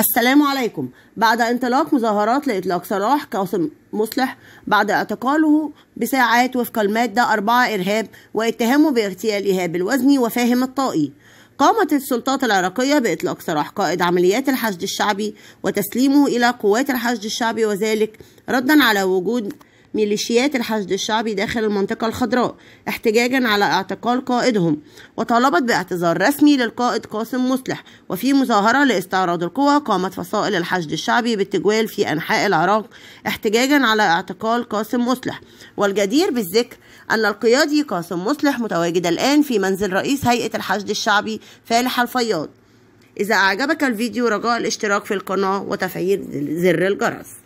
السلام عليكم بعد انطلاق مظاهرات لإطلاق سراح قاسم مصلح بعد اعتقاله بساعات وفق المادة أربعة إرهاب واتهامه باغتيال إيهاب الوزني وفاهم الطائي قامت السلطات العراقية بإطلاق سراح قائد عمليات الحشد الشعبي وتسليمه إلى قوات الحشد الشعبي وذلك ردا على وجود ميليشيات الحشد الشعبي داخل المنطقة الخضراء احتجاجا على اعتقال قائدهم وطالبت باعتذار رسمي للقائد قاسم مصلح وفي مظاهرة لاستعراض القوى قامت فصائل الحشد الشعبي بالتجوال في أنحاء العراق احتجاجا على اعتقال قاسم مصلح والجدير بالذكر أن القيادي قاسم مصلح متواجد الآن في منزل رئيس هيئة الحشد الشعبي فالح الفياض إذا أعجبك الفيديو رجاء الاشتراك في القناة وتفعيل زر الجرس